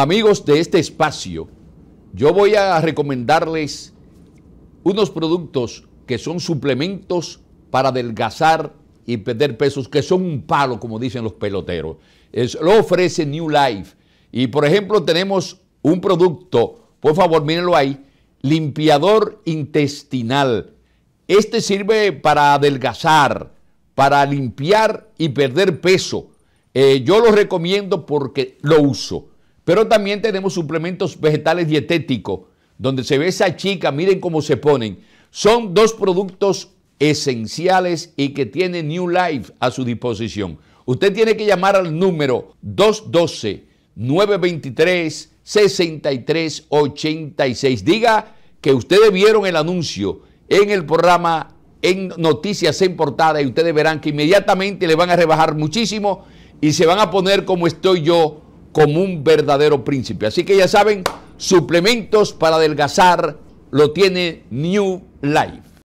Amigos de este espacio, yo voy a recomendarles unos productos que son suplementos para adelgazar y perder pesos, que son un palo, como dicen los peloteros. lo ofrece New Life. Y por ejemplo, tenemos un producto, por favor, mírenlo ahí, limpiador intestinal. Este sirve para adelgazar, para limpiar y perder peso. Eh, yo lo recomiendo porque lo uso. Pero también tenemos suplementos vegetales dietéticos, donde se ve esa chica, miren cómo se ponen. Son dos productos esenciales y que tiene New Life a su disposición. Usted tiene que llamar al número 212-923-6386. Diga que ustedes vieron el anuncio en el programa en Noticias en Portada y ustedes verán que inmediatamente le van a rebajar muchísimo y se van a poner como estoy yo como un verdadero príncipe. Así que ya saben, suplementos para adelgazar lo tiene New Life.